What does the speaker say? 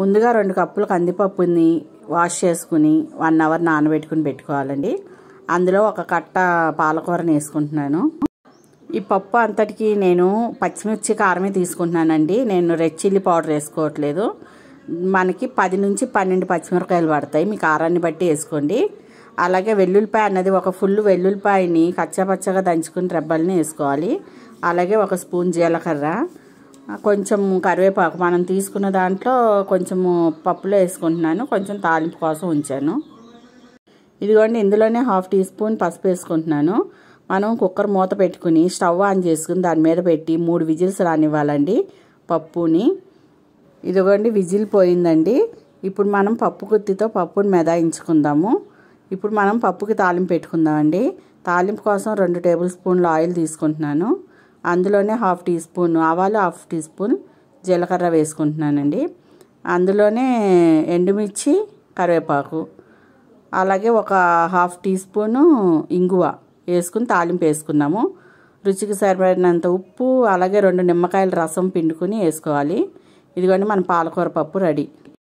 ముందుగా రెండు కప్పులు కందిపప్పుని వాష్ చేసుకుని వన్ అవర్ నానబెట్టుకుని పెట్టుకోవాలండి అందులో ఒక కట్ట పాలకూరని వేసుకుంటున్నాను ఈ పప్పు అంతటికి నేను పచ్చిమిర్చి కారమే తీసుకుంటున్నానండి నేను రెడ్ చిల్లీ పౌడర్ వేసుకోవట్లేదు మనకి పది నుంచి పన్నెండు పచ్చిమిరపకాయలు పడతాయి మీ కారాన్ని బట్టి వేసుకోండి అలాగే వెల్లుల్లిపాయ అన్నది ఒక ఫుల్ వెల్లుల్లిపాయని కచ్చాపచ్చగా దంచుకుని రెబ్బల్ని వేసుకోవాలి అలాగే ఒక స్పూన్ జీలకర్ర కొంచెం కరివేపాకు మనం తీసుకున్న దాంట్లో కొంచెము పప్పులో వేసుకుంటున్నాను కొంచెం తాలింపు కోసం ఉంచాను ఇదిగోండి ఇందులోనే హాఫ్ టీ స్పూన్ పసుపు వేసుకుంటున్నాను మనం కుక్కర్ మూత పెట్టుకుని స్టవ్ ఆన్ చేసుకుని దాని మీద పెట్టి మూడు విజిల్స్ రానివ్వాలండి పప్పుని ఇదిగోండి విజిల్ పోయిందండి ఇప్పుడు మనం పప్పు కుత్తితో పప్పుని మెదాయించుకుందాము ఇప్పుడు మనం పప్పుకి తాలింపు పెట్టుకుందామండి తాలింపు కోసం రెండు టేబుల్ స్పూన్లు ఆయిల్ తీసుకుంటున్నాను అందులోనే హాఫ్ టీ స్పూన్ ఆవాలు హాఫ్ టీ స్పూన్ జీలకర్ర వేసుకుంటున్నానండి అందులోనే ఎండుమిర్చి కరివేపాకు అలాగే ఒక హాఫ్ టీ స్పూను ఇంగువ వేసుకుని తాలింపు వేసుకున్నాము రుచికి సరిపడినంత ఉప్పు అలాగే రెండు నిమ్మకాయల రసం పిండుకొని వేసుకోవాలి ఇదిగోండి మన పాలకూర పప్పు రెడీ